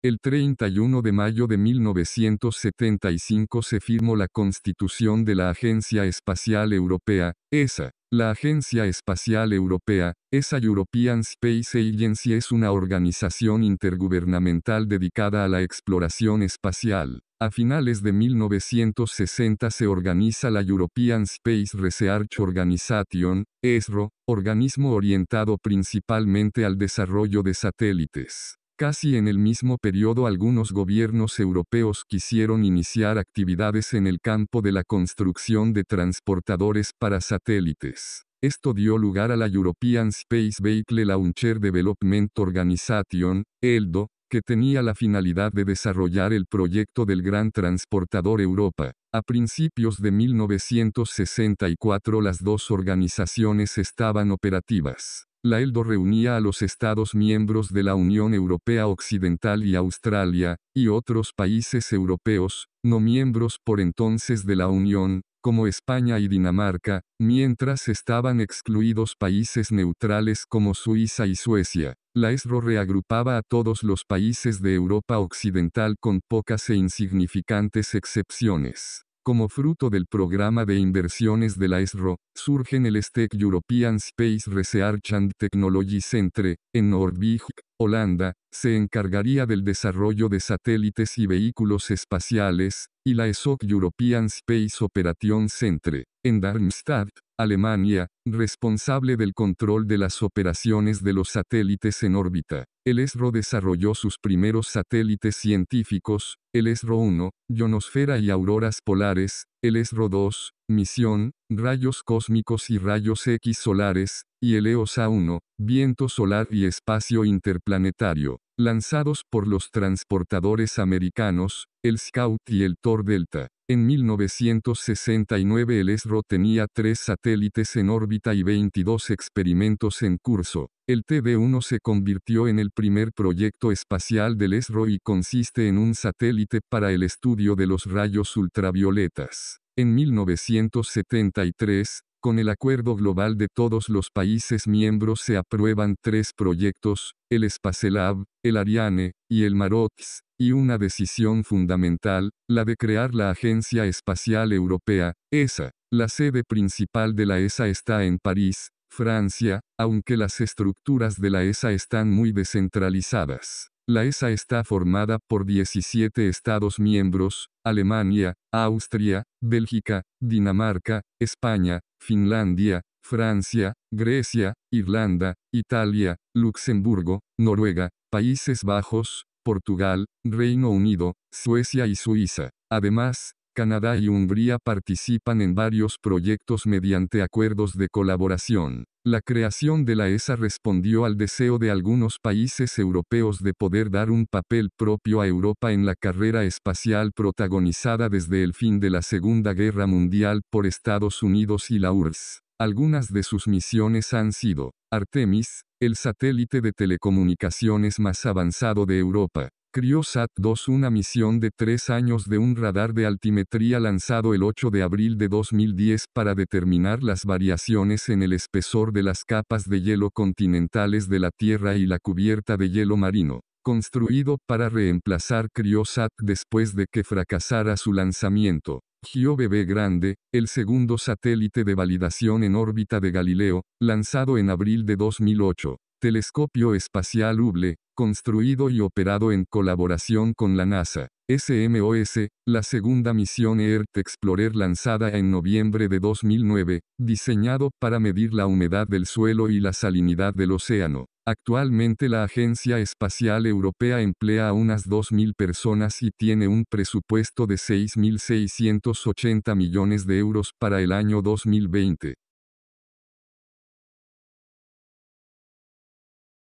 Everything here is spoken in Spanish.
El 31 de mayo de 1975 se firmó la constitución de la Agencia Espacial Europea, ESA. La Agencia Espacial Europea, ESA European Space Agency es una organización intergubernamental dedicada a la exploración espacial. A finales de 1960 se organiza la European Space Research Organization, ESRO, organismo orientado principalmente al desarrollo de satélites. Casi en el mismo periodo algunos gobiernos europeos quisieron iniciar actividades en el campo de la construcción de transportadores para satélites. Esto dio lugar a la European Space Vehicle Launcher Development Organization, ELDO, que tenía la finalidad de desarrollar el proyecto del Gran Transportador Europa. A principios de 1964 las dos organizaciones estaban operativas. La ELDO reunía a los Estados miembros de la Unión Europea Occidental y Australia, y otros países europeos, no miembros por entonces de la Unión, como España y Dinamarca, mientras estaban excluidos países neutrales como Suiza y Suecia. La ESRO reagrupaba a todos los países de Europa Occidental con pocas e insignificantes excepciones. Como fruto del programa de inversiones de la ESRO, surgen el STEC European Space Research and Technology Centre, en Noordwijk, Holanda, se encargaría del desarrollo de satélites y vehículos espaciales, y la ESOC European Space Operation Centre, en Darmstadt, Alemania, responsable del control de las operaciones de los satélites en órbita. El ESRO desarrolló sus primeros satélites científicos, el ESRO 1, ionosfera y auroras polares, el ESRO 2, misión, rayos cósmicos y rayos X solares, y el EOSA 1, viento solar y espacio interplanetario, lanzados por los transportadores americanos, el Scout y el Thor Delta. En 1969 el ESRO tenía tres satélites en órbita y 22 experimentos en curso. El tv 1 se convirtió en el primer proyecto espacial del ESRO y consiste en un satélite para el estudio de los rayos ultravioletas. En 1973, con el acuerdo global de todos los países miembros se aprueban tres proyectos, el Spacelab, el Ariane, y el Maroxx y una decisión fundamental, la de crear la Agencia Espacial Europea, ESA. La sede principal de la ESA está en París, Francia, aunque las estructuras de la ESA están muy descentralizadas. La ESA está formada por 17 Estados miembros, Alemania, Austria, Bélgica, Dinamarca, España, Finlandia, Francia, Grecia, Irlanda, Italia, Luxemburgo, Noruega, Países Bajos, Portugal, Reino Unido, Suecia y Suiza. Además, Canadá y Hungría participan en varios proyectos mediante acuerdos de colaboración. La creación de la ESA respondió al deseo de algunos países europeos de poder dar un papel propio a Europa en la carrera espacial protagonizada desde el fin de la Segunda Guerra Mundial por Estados Unidos y la URSS. Algunas de sus misiones han sido, Artemis, el satélite de telecomunicaciones más avanzado de Europa, CrioSat-2 una misión de tres años de un radar de altimetría lanzado el 8 de abril de 2010 para determinar las variaciones en el espesor de las capas de hielo continentales de la Tierra y la cubierta de hielo marino, construido para reemplazar CrioSat después de que fracasara su lanzamiento. Giobebe Grande, el segundo satélite de validación en órbita de Galileo, lanzado en abril de 2008. Telescopio espacial Hubble, construido y operado en colaboración con la NASA. SMOS, la segunda misión Earth Explorer lanzada en noviembre de 2009, diseñado para medir la humedad del suelo y la salinidad del océano. Actualmente la Agencia Espacial Europea emplea a unas 2.000 personas y tiene un presupuesto de 6.680 millones de euros para el año 2020.